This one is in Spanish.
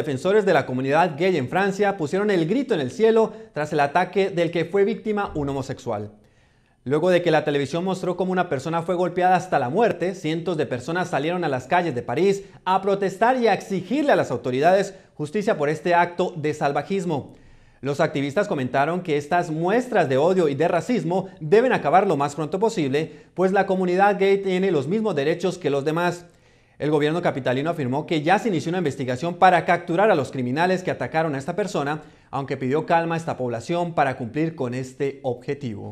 Defensores de la comunidad gay en Francia pusieron el grito en el cielo tras el ataque del que fue víctima un homosexual. Luego de que la televisión mostró cómo una persona fue golpeada hasta la muerte, cientos de personas salieron a las calles de París a protestar y a exigirle a las autoridades justicia por este acto de salvajismo. Los activistas comentaron que estas muestras de odio y de racismo deben acabar lo más pronto posible, pues la comunidad gay tiene los mismos derechos que los demás. El gobierno capitalino afirmó que ya se inició una investigación para capturar a los criminales que atacaron a esta persona, aunque pidió calma a esta población para cumplir con este objetivo.